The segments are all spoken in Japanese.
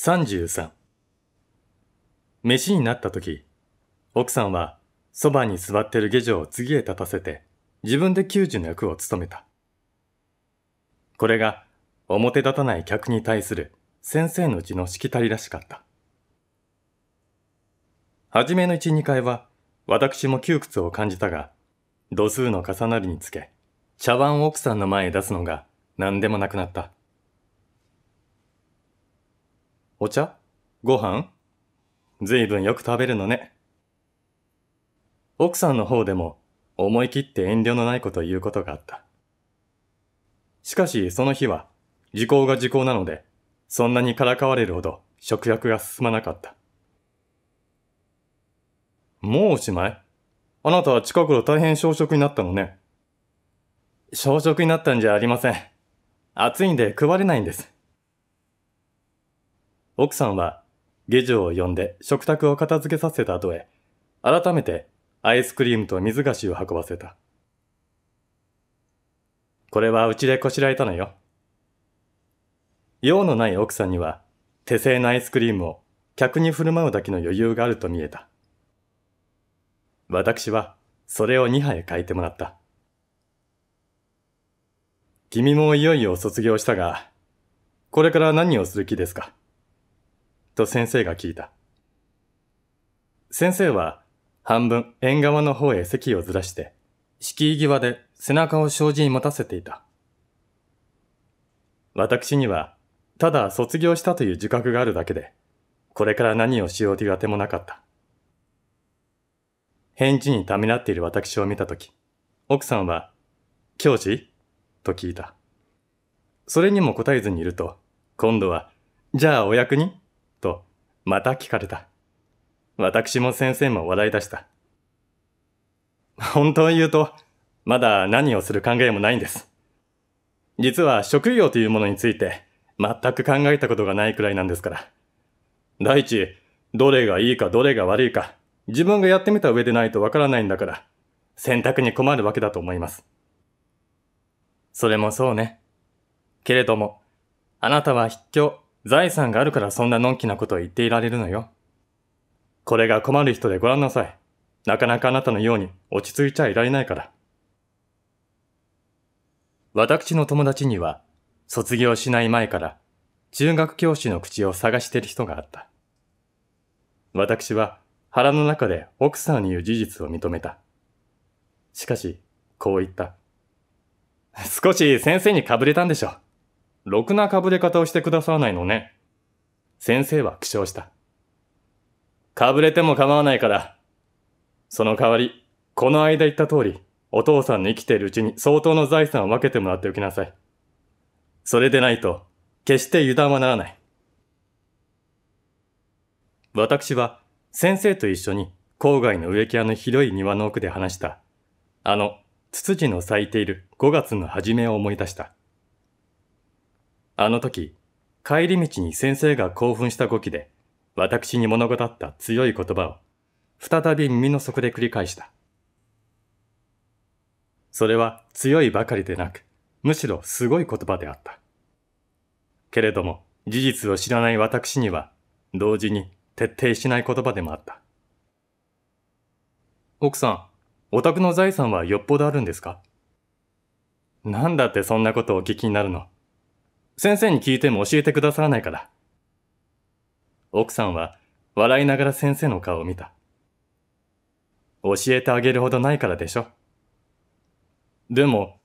33飯になった時、奥さんはそばに座ってる下女を次へ立たせて自分で救助の役を務めた。これが表立たない客に対する先生のうちのしきたりらしかった。はじめの一、二回は私も窮屈を感じたが、度数の重なりにつけ、茶碗を奥さんの前へ出すのが何でもなくなった。お茶ご飯ずいぶんよく食べるのね。奥さんの方でも思い切って遠慮のないことを言うことがあった。しかしその日は時効が時効なのでそんなにからかわれるほど食欲が進まなかった。もうおしまいあなたは近頃大変小食になったのね。小食になったんじゃありません。暑いんで配れないんです。奥さんは下女を呼んで食卓を片付けさせた後へ、改めてアイスクリームと水菓子を運ばせた。これはうちでこしらえたのよ。用のない奥さんには、手製のアイスクリームを客に振る舞うだけの余裕があると見えた。私は、それを2杯書いてもらった。君もいよいよ卒業したが、これから何をする気ですかと先生が聞いた。先生は半分縁側の方へ席をずらして、敷居際で背中を障子に持たせていた。私には、ただ卒業したという自覚があるだけで、これから何をしようというあてもなかった。返事にためらっている私を見たとき、奥さんは、教師と聞いた。それにも答えずにいると、今度は、じゃあお役にと、また聞かれた。私も先生も笑い出した。本当を言うと、まだ何をする考えもないんです。実は職業というものについて、全く考えたことがないくらいなんですから。第一、どれがいいかどれが悪いか、自分がやってみた上でないとわからないんだから、選択に困るわけだと思います。それもそうね。けれども、あなたは必要。財産があるからそんなのんきなことを言っていられるのよ。これが困る人でごらんなさい。なかなかあなたのように落ち着いちゃいられないから。私の友達には、卒業しない前から、中学教師の口を探している人があった。私は腹の中で奥さんに言う事実を認めた。しかし、こう言った。少し先生にかぶれたんでしょう。ろくなかぶれ方をしてくださらないのね。先生は苦笑した。かぶれても構わないから。その代わり、この間言った通り、お父さんの生きているうちに相当の財産を分けてもらっておきなさい。それでないと、決して油断はならない。私は、先生と一緒に、郊外の植木屋の広い庭の奥で話した。あの、ツツジの咲いている5月の初めを思い出した。あの時、帰り道に先生が興奮した語気で、私に物語った強い言葉を、再び耳の底で繰り返した。それは強いばかりでなく、むしろすごい言葉であった。けれども、事実を知らない私には、同時に徹底しない言葉でもあった。奥さん、お宅の財産はよっぽどあるんですかなんだってそんなことをお聞きになるの先生に聞いても教えてくださらないから。奥さんは笑いながら先生の顔を見た。教えてあげるほどないからでしょ。でも、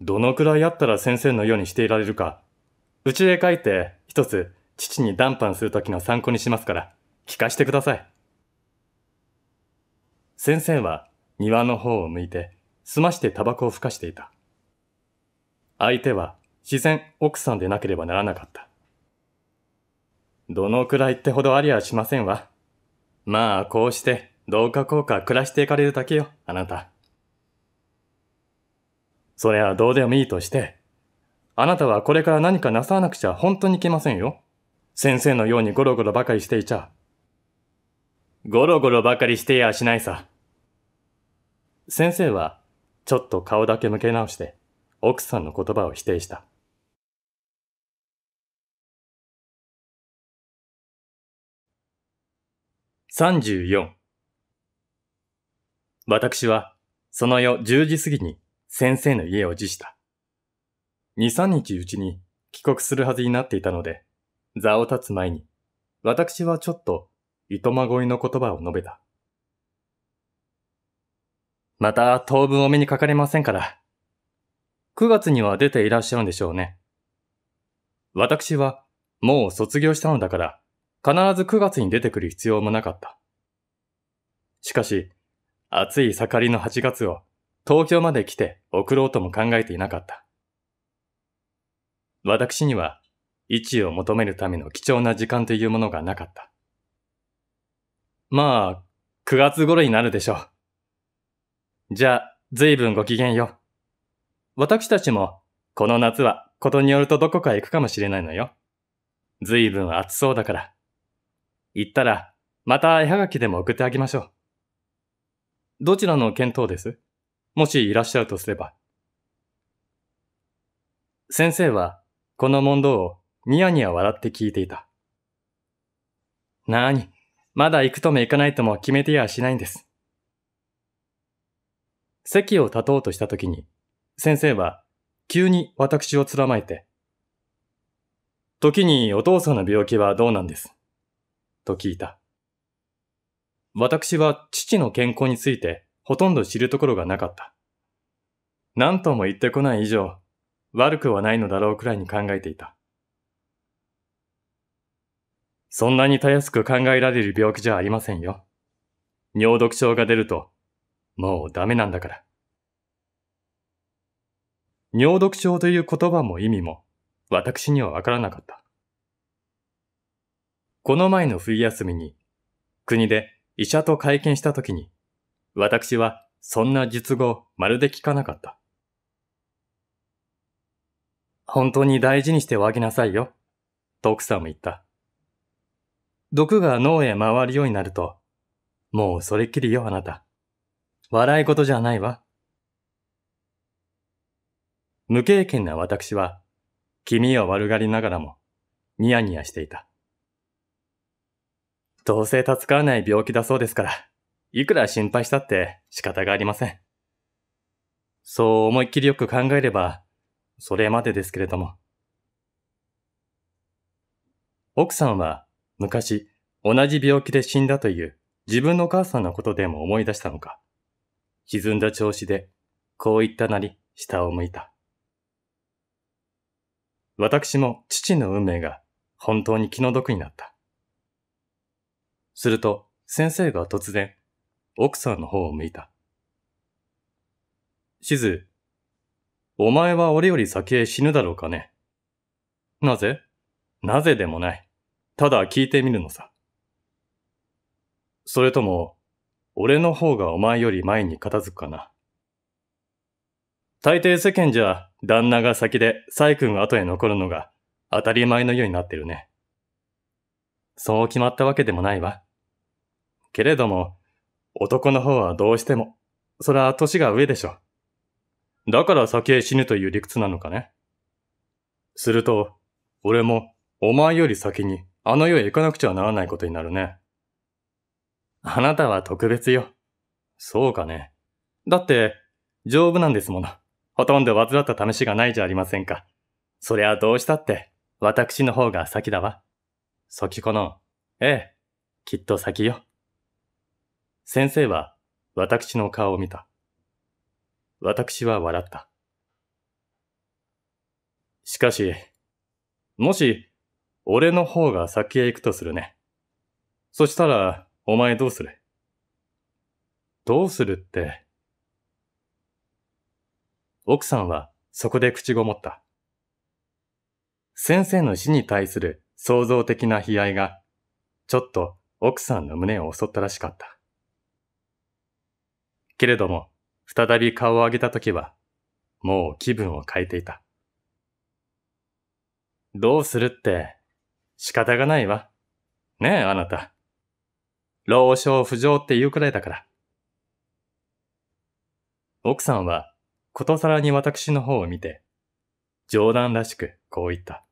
どのくらいあったら先生のようにしていられるか、うちへ帰って一つ父に談判するときの参考にしますから、聞かしてください。先生は庭の方を向いて、すましてタバコをふかしていた。相手は自然奥さんでなければならなかった。どのくらいってほどありゃしませんわ。まあ、こうして、どうかこうか暮らしていかれるだけよ、あなた。そりゃどうでもいいとして、あなたはこれから何かなさなくちゃ本当にいけませんよ。先生のようにゴロゴロばかりしていちゃ。ゴロゴロばかりしてやしないさ。先生は、ちょっと顔だけ向け直して、奥さんの言葉を否定した。34私はその夜10時過ぎに先生の家を辞した。2、3日うちに帰国するはずになっていたので、座を立つ前に私はちょっといとまごいの言葉を述べた。また当分お目にかかれませんから、9月には出ていらっしゃるんでしょうね。私はもう卒業したのだから、必ず9月に出てくる必要もなかった。しかし、暑い盛りの8月を東京まで来て送ろうとも考えていなかった。私には位置を求めるための貴重な時間というものがなかった。まあ、9月頃になるでしょう。じゃあ、随分ごきげんよう。私たちも、この夏はことによるとどこかへ行くかもしれないのよ。随分暑そうだから。行ったら、また絵はがきでも送ってあげましょう。どちらの見当ですもしいらっしゃるとすれば。先生は、この問答をニヤニヤ笑って聞いていた。なーに、まだ行くとも行かないとも決めてやしないんです。席を立とうとしたときに、先生は急に私をつらまいて、時にお父さんの病気はどうなんですと聞いた。私は父の健康についてほとんど知るところがなかった。何とも言ってこない以上、悪くはないのだろうくらいに考えていた。そんなにたやすく考えられる病気じゃありませんよ。尿毒症が出ると、もうダメなんだから。尿毒症という言葉も意味も、私にはわからなかった。この前の冬休みに、国で医者と会見した時に、私はそんな術語まるで聞かなかった。本当に大事にしておあげなさいよ、と奥さんも言った。毒が脳へ回るようになると、もうそれっきりよあなた。笑い事じゃないわ。無経験な私は、気味を悪がりながらも、ニヤニヤしていた。どうせ助からない病気だそうですから、いくら心配したって仕方がありません。そう思いっきりよく考えれば、それまでですけれども。奥さんは昔同じ病気で死んだという自分のお母さんのことでも思い出したのか、沈んだ調子でこう言ったなり下を向いた。私も父の運命が本当に気の毒になった。すると、先生が突然、奥さんの方を向いた。しず、お前は俺より先へ死ぬだろうかね。なぜなぜでもない。ただ聞いてみるのさ。それとも、俺の方がお前より前に片付くかな。大抵世間じゃ、旦那が先で、細君が後へ残るのが、当たり前のようになってるね。そう決まったわけでもないわ。けれども、男の方はどうしても、そら歳が上でしょ。だから先へ死ぬという理屈なのかね。すると、俺も、お前より先に、あの世へ行かなくちゃならないことになるね。あなたは特別よ。そうかね。だって、丈夫なんですもの。ほとんど患った試しがないじゃありませんか。そりゃどうしたって、私の方が先だわ。先かなええ、きっと先よ。先生は私の顔を見た。私は笑った。しかし、もし、俺の方が先へ行くとするね。そしたら、お前どうするどうするって。奥さんはそこで口ごもった。先生の死に対する創造的な悲哀が、ちょっと奥さんの胸を襲ったらしかった。けれども、再び顔を上げた時は、もう気分を変えていた。どうするって、仕方がないわ。ねえ、あなた。老少不条って言うくらいだから。奥さんは、ことさらに私の方を見て、冗談らしくこう言った。